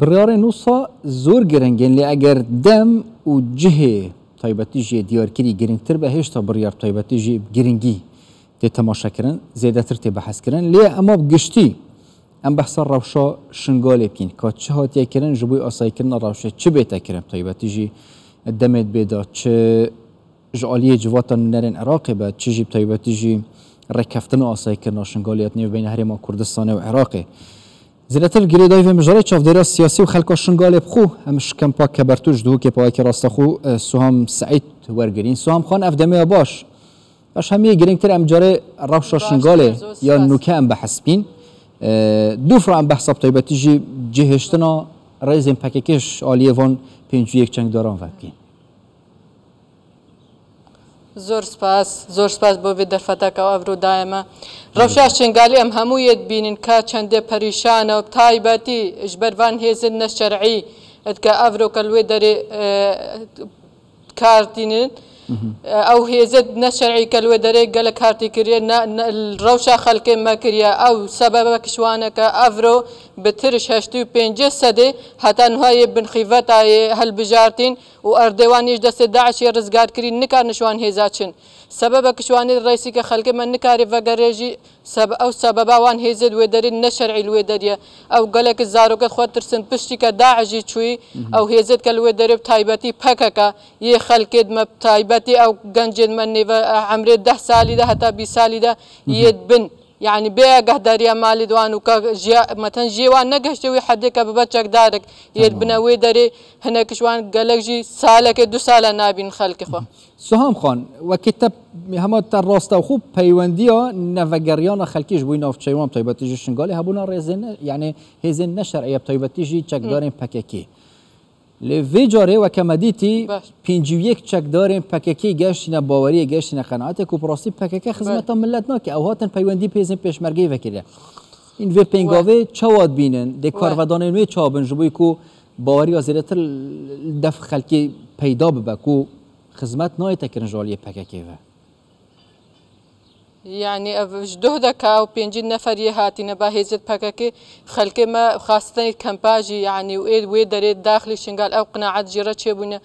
بڕیارێ نووسە زور گرنگێن لێ ئەگەر دم و جي ديار جهێ تایبەتیژێ دیوەرکردی گرنگتر بە هێشتا بڕیار تایبەتیژی گرنگی تێ تەماشاکردن زێدەتر بحث بەحەسکردن لێ اما گشتی ام بحث روشا شنگۆلێ بكين کە چه روشا چه بيتا ئاسایکردنە ڕاوشێ جي دمت بيدا چه جعالية جواتا ژعالیە عراقي با چه جيب چژی جي ركفتن و ئاسایکردن شنگۆلیت نيو بين هەرێمە كردستان و عراقي زیرتر گیری دایو مجاری چاف دیرا سیاسی و خلقا شنگال بخو همش کم پاک کبرتوش دو که پاک راست خو سوهم سعید ورگرین سوهم خان افدمه باش باش همیه گرینگ تر امجاره روشا شنگاله یا نوکه ام بحسبین دو فرا ام بحساب جی جهشتنا رئیز پککش آلیه وان پینجو یک چنگ داران وکین زۆر سپاس زۆر سپاس بۆ بێ دەرفەتەکەەوە ئەڤرودایەمە ڕەوشاشنگالی ئەم هەموویت بینین کا چەندێ پەریشانە و تایبەتی ژبەروان هێزن نەشەرعی ئەتکە ئەڤرۆکە لێ دەرێ کاردینن ئەو هێزت نەشەرعی کە لێ دەرێ گەلە کارتی کردێ ڕەوشە خەلکێ مەکرە ئەو سەبەبە کشوانەکە ئەڤرۆ بترش هشتی و پنجه سده حتا نهای بن خیفت آیه هل بجارتین و اردوانیش دست داعشی رزگار کرین نکار نشوان هیزا چن سبب کشوانی رئیسی که خلق من نکاری وگریجی سب او سببا وان هیزد ویدرین نشرعی الویدریه او گلک زاروک خود ترسن پشتی که داعشی چوی او هیزد که الویدری بتایبتی پککا یه خلقید مبتایبتی او گنجید من نیو عمری ده سالی ده حتا بی سالی ده ید بن يعني بێگەه دەریە مالي دوان و کە مەتەن ژێوان نەگەشتەوەی حدێکە ببە چەکدارێک یێت بنەوەی دەرێ هەنە کشوان گەلەکژی سالەکە دو سالە نابین خەلکیخوا. سوهام خان وەکتە هەمە تا ڕاستە خوب نوف تشيوان خەکیش جي شنقالي هبونا شنگالی يعني ڕێزن نشر ايب طيبتي جي تشك دارين پەکێکی. لی جاره و کمدیتی پنج و یک چک داریم پککی نه باوری گشتی قناعت کو پراستی خدمت ملت نه که او هاتن پیوندی پیزن پیشمرگی وکیره این و پنگاوه چواد بینن ده کاروادان نوی چا جبوی کو باوری ازیرتر دفع خلکی پیدا ببکو خدمت نه تکرن جالی پککی و یعنی دو دەکا و پێنج نەفەری هاتیینە با هێزت پەکەکە خەلکێمە خاستنی کەمپاژی یعنی و ئێد وێ دەرێت داخلی شنگال ئەو قناعات ژێرە چێبوونە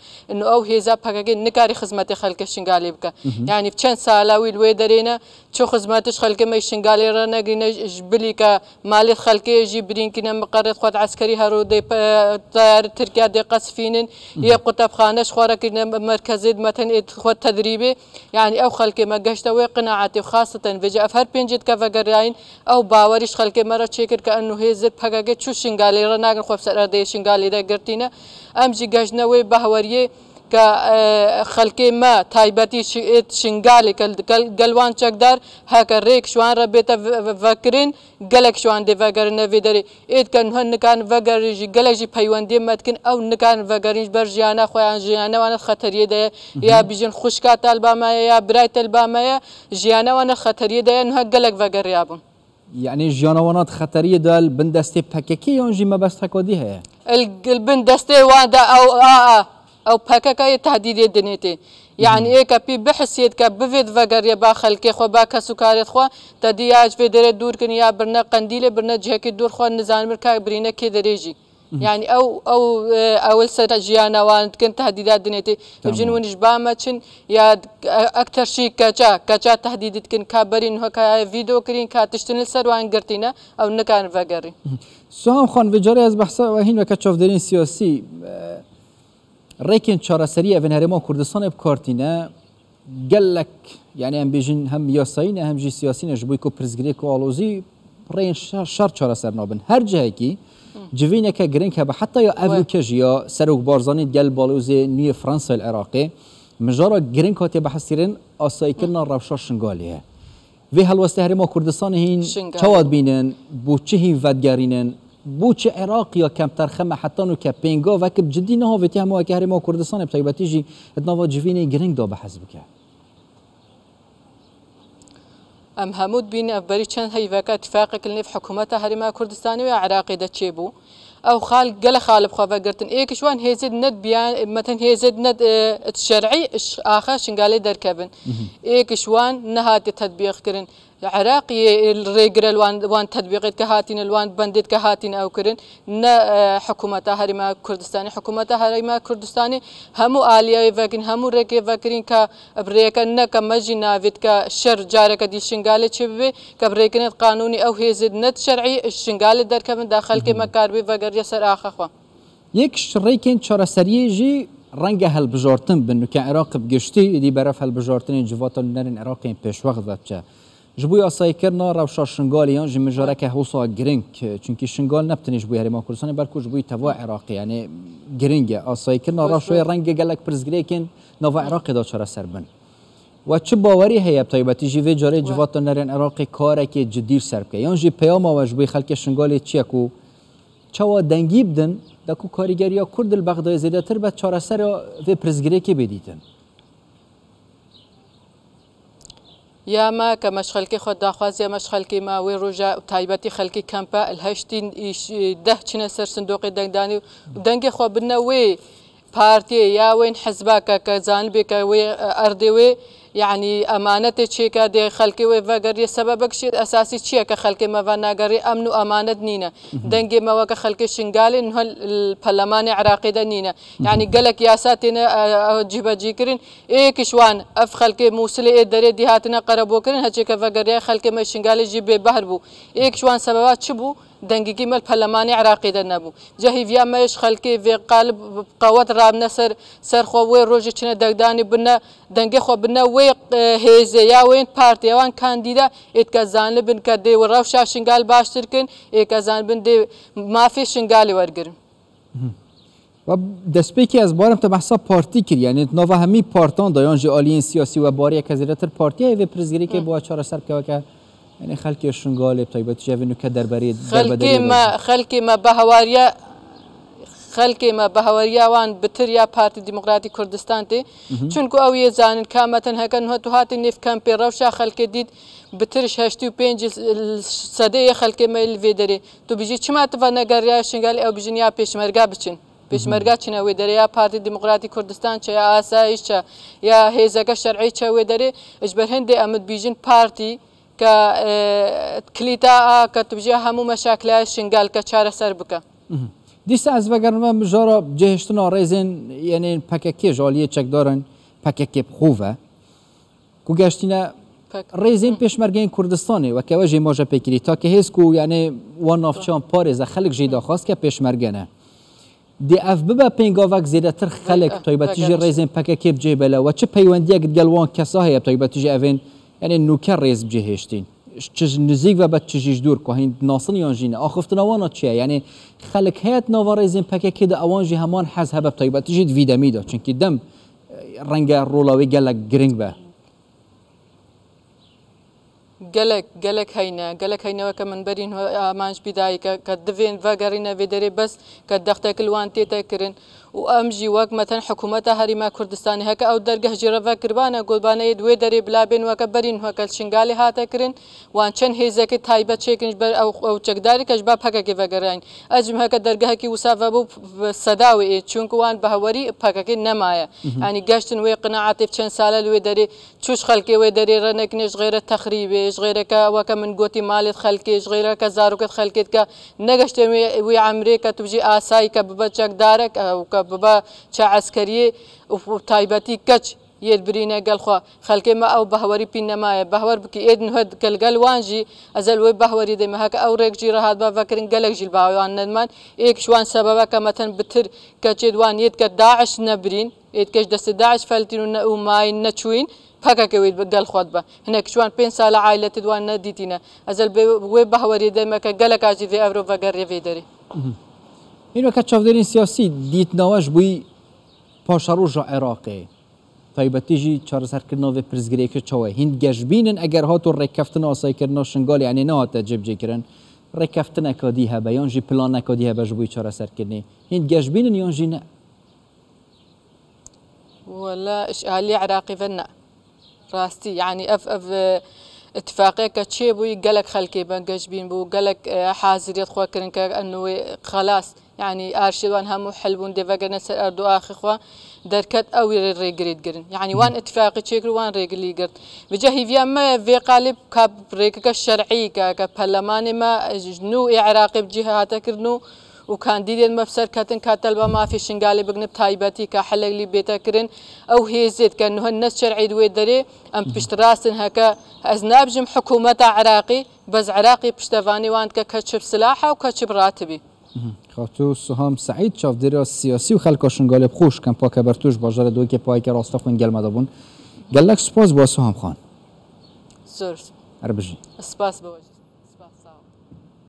ئەو هێزا پەکەکە نکاری خزمەتی خەلکە شنگالی بکە یعنی چەند سالاوی لێ دەرێنە چۆ خزمەتش خەلکەمەی شنگالێرە نەگرینەش بلی کە مالێت خەلکێژی برینکینە مقەرێت خۆت عسکەری هەرو دیار ترکیا دێ قەسفینن یە قوتەبخانەش خوارەکردە مرکزیت مەتەن خۆت تدریبێ یعنی ئەو خەلکێمە گەشتەوەی قناعاتی خاص خاصة وجاء في هر بينجد كفاقرين أو باوريش خلق مرة شكر كأنه هزت بحقاقة شو شنغالي رناغن خوب سأرده شنغالي دا قرتينا أمجي قجنوي بهوريه کە خەلکی مە تایبەتی شیت شنگالی گەلوان چەکدار هەکە ڕێک شوان ڕە بێتە ڤەکرین گەلک شوان دێ ڤەگەرنەوی دەری ئیتکەن هەن نکان ڤەگەریژی گەلێکی پەیوەندی مەتکن ئەو نکان ڤەگەرینش بەر ژیانە خۆیان ژیانەوانە خەتەریە دەیە یا بژن خوشکا تالبامایە یا برای تەلبامەیە ژیانەوانە خەتەریە دەیەن هە گەلک ڤەگەریا بوون. یعنی ژیانەوانات خەتەریە دال بن دەستی پەکەکی یانژی مەبەستەکۆدی هەیە. بن دەستی وادا ئەو ئا. او پککای تهدید دنیتی یعنی ای کپی بحسید که بفید وگر یا با خلکی خو با کسو کارت خو تا دیاج به دره دور کنی یا برنه قندیل برنه جهکی دور خو نزانمر که برینه که دریجی يعني او او اول سنه جيانا وان كنت تهديدات دنيتي بجنون جباما تشن يا اكثر شيء كاجا كاجا تهديدات كن كابرين هكا فيديو كرين كا تشتن السر وان قرتينا او نكان فقري سهام خان بجاري از بحثا وهين وكتشوف دين سياسي هر چارەسەریە بەنەرێمان کوردستانە نه گلک یعنی ئەم هم هم یاساینە هەمژی سیاسینە جبوی بووی و پرزگرێک و ئالۆزی شر شار سر نابن هەر جوین جوینەکە گرنگ به حتا یا ئەوکەژ یا سەرک بارزانانی گەل باڵوزێ نیە فرانسه عێراقی مجارا گرنگ هاتێ بە حەستیرن ئاساییکردنا ڕەوشە شنگالیه وی هەڵوەستە هەرێمە کوردستان هین چواد بینن بۆ چه بوچ عراقی یا کمتر خمه حتی که پینگا و که جدی نه ویتی همو که ما کردستان بطیبتی جی ادناوا جوینی گرنگ دا به حزب که ام همود بین افبری چند هیوکا اتفاق کلنیف حکومت ما کردستانی و عراقی دا چی بو؟ او خال قال خالب خوفا قرتن ايك شوان هيزد ند بيان مثلا هيزد ند إيه، الشرعي اش اخر شنقالي دركبن ايك شوان نهات تطبيق كرن العراقي الريجر الوان وان تطبيق كهاتين الوان بندت كهاتين او كرن ن آه، حكومة هرما كردستاني حكومة هرما كردستاني همو آليا فاكن همو ريكي فاكرين كا بريكا نا كمجي نافيت كا شر جارك دي شنغالي تشبي كبريكنت قانوني او هيزد نت شرعي الشنغالي دركبن داخل كي مكاربي فاكر شەریە سەر ئاخەخوا یەک شڕێکێن چۆرەسەریێژی ڕەنگە هەلبژۆرتن بن کە عێراق بگشتی دی بەرەف هەلبژۆرتنی جواتە نەرن عێراقین پێشوەخت بچە ji bu yasayekirna rewşa şingaliyan ji mijareke hosa giring çünkü şingal ne tiniş bu herma Kurdistanê berku ji bu teva Iraqê yani giring ye asayekirna raşoya rengê gelek pirzgirêkin nava Iraqê da çara ser bin. We çi bawerî heye taybetî jî vê carê civata nerên Iraqê karekê cidîr ser bike yan jî peyama we ji bu xelkê şingalê çiye ku چوا دنگی بدن دکو کارگریا کرد البغداد زیدتر به چارسر و پرزگری که بدیدن یا ما که مشخلکی خود داخواز یا مشخلکی ما وی روژا تایبتی خلکی کمپا الهشتین ده چنه سر صندوق دنگدانی و دنگ خواب بنا وی پارتی یا وین حزبا که که زانبی که وی اردی وی یعنی ئەمانەتێ چێکە دێ خەلکی وێ بەگەری سەبەبک شێت ئەساسی چییە کە خەلکی مەڤ ناگەڕی ئەمن و ئەمانەت نینە دەنگێمەوە کە خەلکی شنگالین هەل پەلەمانی عراقیدا نینە یعنی گەلک یاسا تێنە جیبەجیکردن ئێکیشوان ئەف خەلکی مووسلی ئێ دەرێ دیهاتنە قەرەبووکردن هەچێکە بەگەریە خەلکی مە شنگالێکی بێ بەهر بوو ئێکشوان سەبەوە چ بوو؟ دەنگگی مەل پەلەمانی عراقیدا نەبوو جەهیڤیا مەش خەلکی قالب قوت رامنە سەر سەرخۆ وێ ڕۆژی چنە دەگدانی بنە دەنگی خۆ بنە وێ هێزەیا وێن پارتیەوان کاندیدا ئیتکەزانە بن کە دێ و ڕەوشا شنگال باشترکن ئێکەزان بن دێ مافی شنگالی وەرگرن. و دەستپێکی ئەس بارم تە بەحسا پارتی کرد یعنی ناوە هەمی پارتان دایان ژ ئالیین سیاسی و بارەیە کەزیرەتر پارتیە وێ پرزگیری کە بۆ چارە سەرکەوەکە یعنی خەلکی شنگالێ تایبەتژێ نوکە دەربەری خەلکێمە بە هەواریە خەلکێمە بە هەوەریاوان بتر یا پارتی دیموکراتی کوردستان تێ چونکو ئەو یە زانن کامەتەن هەکەن هەت و هاتی نێفکەم پێ ڕەوشا خەلکە دیت بترش هەشتی و پێنج سەدەیە خەلکێمە لێ دەرێ تو بژی چماتەوە نەگەڕیا شنگال ئەو بژنیا پێشمەرگا بچین. پێشمەرگا چینە وێ دەرە یا پارتی دموکراتی کوردستان چە یا ئاساییشە یا هێزەکە شەرعی چە وێ دەرێ ئەش بەر هەندێ ئەمت بیژن پارتی کە کلیتا کە توبژێ همه مشکلات شنگال ما مجارا جهشتون دیستا ئەس بەگەرمە ژۆرە جێهشتنەوە ڕێزێن یەنێن یعنی پەکە کێژۆلیە چەکدارن پەکە کێب خوە کوگەشتینە ڕێزین که کوردستانی وەکەوە ژێ مۆژە تا که هست و یعنی وان نافچان خلق جیدا خواست که پیش مرگنه دی ئەف ببە پێنگۆڤک خلق خەلێک تایبەتیژی ڕێزین پەکە کێب و چه پەیوەندیەک گەلوان کەسا هەیە تایبەتیژی اوین یعنی نوکە ڕێز بجێهێشتین چژ نزیک بە بە چژیش دوور کوهین ناسنیان ژینە ئاخفتنەوەە چیە یعنی خەلک هەیەت ناوەڕێزین پەکێکیدا ئەوانژی هەمان حەز هەبە تایبەتژیت ویدەمیدا چونکی دەم ڕەنگە ڕۆڵاوی گەلک گرنگ بە. گەلک گەلک هەینە گەلک هەینەوەکە من بەرین ئامانش بیدایکە کە دوێن ڤگەڕینە وێدەێ بەس کە دەختەکلوان تێتە کردن و ئەم ژیوەک مەتەن حکوومەتە هەریما کوردستانی هەکە ئەو دەرگەه جیرەڤە کربانە گوڵبانەیە دوێ دەری بلابێنوەکە بەرین هۆکە شنگالی هاتەکردن وان چەند هێزەکە تایبەت چێکنش بەر ئەو چەکداری کەش با پەکەکە بەگەڕین ئەجم هەکە دەرگەهکی وساە بوو سەداوی چونکووان بە هەوەری پەکەکەی نەمایە ئەنی يعني گەشتن وێ قنەعاتێب چەند سالە لێ دەری چوش خەلکی وێ دەری ڕەنێکنێش غێرە تەخریبێش غێرەکە وەکە من گوتی مالت خەلکیش غێرەکە زارکت خەلکێت کە نەگەشتێ وی عمرێکە توژی ئاسایی کە ببە بکە ببە چا عسکەریە تایبەتی کەچ یێلبرینە گەلخوا خەکێمە ئەو بەهوەری پی نەمایە بەهوەر بکە ئێدن هەت گەلگەل وانجی ئەزل وی بەهوەری دەمە هەکە ئەو ڕێکجی ڕهات بە بەکردن گەلک ژیل باوان نەمان ئێکشوان سەبەوە کە مەتەن بتر کە چێدوان یت کە داعش نەبرین ئێتکەش دەست داعش فەلتین و نەوماین نەچوین. پەکەکەوێت بە دەلخوات بە هەنێک چوان پێ ساە عیلەت دوان نەدیتینە ئەزل وێ بەهوەری دەمەکە گەلک کاجی دێ ئەورۆ بەگەڕێوێ دەری. این وەکە چاودێنی سیاسی دیت بی دیتنەوەش بووی پاشەڕۆژ عێراقی تایبەتیژی چارەسەرکردنەوەێ پرزگرێکە چاوە هند گەشتبینن ئەگەر هات و ڕێککەفتن ئاسایکردنەوە شنگالی ئەنێ ناتە جێبجێکردن ڕێککەفتن ئەکادی هەبە یانژی پلان بی چهار بووی چارەسەرکردنی هند گەشتبینن یانژی نە ولا عراقی فن نه راستی یعنی أف أف اه، اتفاقی که اتفاقيك تشيبوي قالك خلكي بنقش بين بو گلک اه، حاضریت حازريت که انوی خلاص یعنی يعني ئاشیوان هەموو حلبوون دێڤگەنە سەر ئەرد آخر خوا دركت أو ڕێگریت جرن يعني وان اتفاق چێکر وان ڕێگلی گرت بجە هیڤیانمە في کاب كاب شەرعیکە کە كا كبرلمان ما جنو بجی هاتەکردن و وكان بە المفسر كاتن کاتەل بە في شنگالی بگنب تایبەتی كحل اللي بێتەکردن ئەو هێزیت کە نهەن نە شەرعی دوێ دەرێ ئەم پشتڕاستن هەکە ئەز نابژم حکوومەتە عراقی بەز عراقي پشتەوانی وان کە کەچب سلاح و کەچب تو سهام سعید از سیاسی و آشون گالب خوش کم پاک بر توش بازار دوی که پای که راستا خون گل مدابون گلک سپاس با سهام خان سرس ار بجی سپاس بواجی